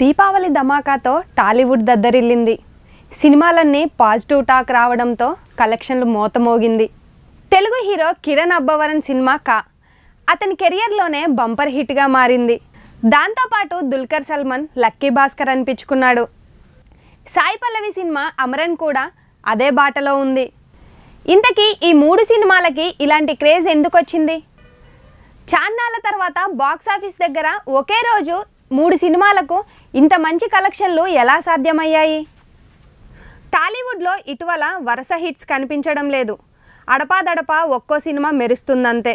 దీపావళి ధమాకాతో టాలీవుడ్ దద్దరిల్లింది సినిమాలన్నీ positive talk రావడంతో కలెక్షన్లు మోతమోగింది తెలుగు హీరో కిరణ్ అబ్బవరన్ సినిమా కా అతని కెరియర్లోనే బంపర్ హిట్గా మారింది దాంతోపాటు దుల్కర్ సల్మాన్ లక్కీ భాస్కర్ అనిపించుకున్నాడు సాయి పల్లవి సినిమా అమరన్ కూడా అదే బాటలో ఉంది ఇంతకీ ఈ మూడు సినిమాలకి ఇలాంటి క్రేజ్ ఎందుకు వచ్చింది చాన్నాళ్ళ తర్వాత బాక్సాఫీస్ దగ్గర ఒకే రోజు మూడు సినిమాలకు ఇంత మంచి కలెక్షన్లు ఎలా సాధ్యమయ్యాయి టాలీవుడ్లో ఇటీవల వరుస హిట్స్ కనిపించడం లేదు అడపాదడపా ఒక్కో సినిమా మెరుస్తుందంతే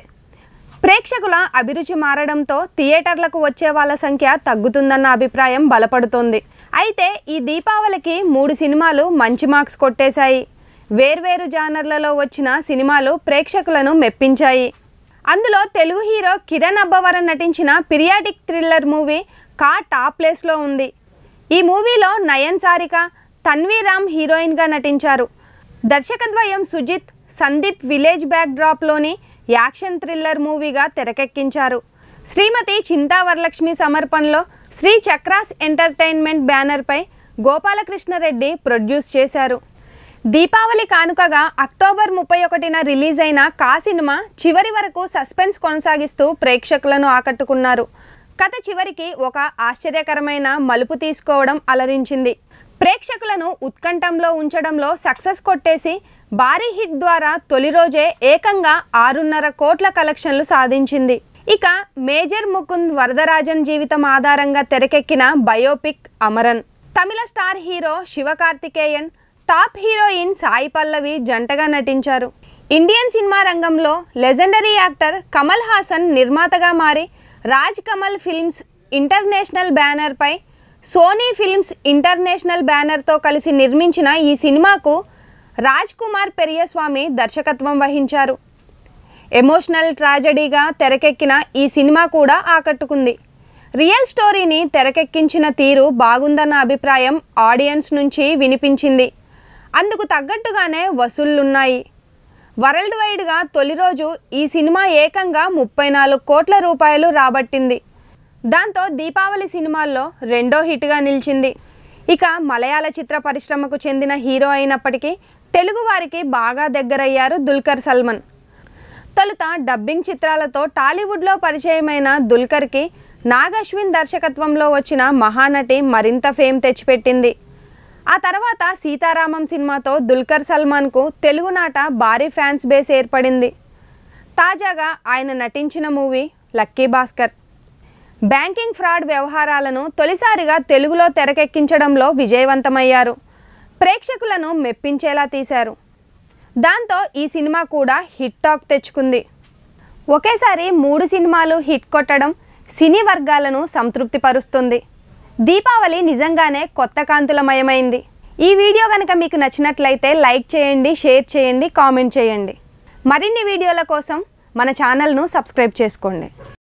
ప్రేక్షకుల అభిరుచి మారడంతో థియేటర్లకు వచ్చే వాళ్ళ సంఖ్య తగ్గుతుందన్న అభిప్రాయం బలపడుతుంది అయితే ఈ దీపావళికి మూడు సినిమాలు మంచి మార్క్స్ కొట్టేశాయి వేర్వేరు జానర్లలో వచ్చిన సినిమాలు ప్రేక్షకులను మెప్పించాయి అందులో తెలుగు హీరో కిరణ్ అబ్బవరన్ నటించిన periodic thriller movie Ka top ప్లేస్లో ఉంది ఈ మూవీలో నయన్ సారిక రామ్ హీరోయిన్గా నటించారు దర్శకద్వయం సుజిత్ సందీప్ విలేజ్ బ్యాక్ డ్రాప్లోని యాక్షన్ థ్రిల్లర్ మూవీగా తెరకెక్కించారు శ్రీమతి చింతావరలక్ష్మి సమర్పణలో శ్రీ చక్రాస్ ఎంటర్టైన్మెంట్ బ్యానర్పై గోపాలకృష్ణరెడ్డి ప్రొడ్యూస్ చేశారు దీపావళి కానుకగా అక్టోబర్ ముప్పై ఒకటిన రిలీజ్ అయిన కా సినిమా చివరి వరకు సస్పెన్స్ కొనసాగిస్తూ ప్రేక్షకులను ఆకట్టుకున్నారు కథ చివరికి ఒక ఆశ్చర్యకరమైన మలుపు తీసుకోవడం అలరించింది ప్రేక్షకులను ఉత్కంఠంలో ఉంచడంలో సక్సెస్ కొట్టేసి భారీ హిట్ ద్వారా తొలి రోజే ఏకంగా ఆరున్నర కోట్ల కలెక్షన్లు సాధించింది ఇక మేజర్ ముకుంద్ వరదరాజన్ జీవితం ఆధారంగా తెరకెక్కిన బయోపిక్ అమరన్ తమిళ star hero Sivakarthikeyan top heroine Sai Pallavi జంటగా నటించారు ఇండియన్ సినిమా రంగంలో లెజెండరీ యాక్టర్ కమల్ హాసన్ నిర్మాతగా మారి రాజ్ కమల్ ఫిల్మ్స్ ఇంటర్నేషనల్ బ్యానర్పై సోనీ ఫిల్మ్స్ ఇంటర్నేషనల్ బ్యానర్తో కలిసి నిర్మించిన ఈ సినిమాకు రాజ్ కుమార్ పెరియస్వామి దర్శకత్వం వహించారు ఎమోషనల్ ట్రాజడీగా తెరకెక్కిన ఈ సినిమా కూడా ఆకట్టుకుంది రియల్ స్టోరీని తెరకెక్కించిన తీరు బాగుందన్న అభిప్రాయం ఆడియన్స్ నుంచి వినిపించింది అందుకు తగ్గట్టుగానే వసూళ్లున్నాయి వరల్డ్ వైడ్గా తొలి రోజు ఈ సినిమా ఏకంగా ముప్పై నాలుగు కోట్ల రూపాయలు రాబట్టింది దాంతో దీపావళి సినిమాల్లో రెండో హిట్గా నిలిచింది ఇక మలయాళ చిత్ర పరిశ్రమకు చెందిన హీరో అయినప్పటికీ తెలుగు వారికి బాగా దగ్గరయ్యారు దుల్కర్ సల్మాన్ తొలుత డబ్బింగ్ చిత్రాలతో టాలీవుడ్లో పరిచయమైన దుల్కర్కి నాగశ్విన్ దర్శకత్వంలో వచ్చిన మహానటి మరింత ఫేమ్ తెచ్చిపెట్టింది ఆ తర్వాత సీతారామం సినిమాతో దుల్కర్ సల్మాన్కు తెలుగునాట భారీ ఫ్యాన్స్ బేస్ ఏర్పడింది తాజాగా ఆయన నటించిన movie lucky Bhaskar banking fraud వ్యవహారాలను తొలిసారిగా తెలుగులో తెరకెక్కించడంలో విజయవంతమయ్యారు ప్రేక్షకులను మెప్పించేలా తీశారు దాంతో ఈ సినిమా కూడా హిట్ టాక్ తెచ్చుకుంది ఒకేసారి మూడు సినిమాలు హిట్ కొట్టడం సినీ వర్గాలను సంతృప్తిపరుస్తుంది దీపావళి నిజంగానే కొత్త కాంతులమయమైంది ఈ వీడియో కనుక మీకు నచ్చినట్లయితే లైక్ చేయండి షేర్ చేయండి కామెంట్ చేయండి మరిన్ని వీడియోల కోసం మన ఛానల్ను సబ్స్క్రైబ్ చేసుకోండి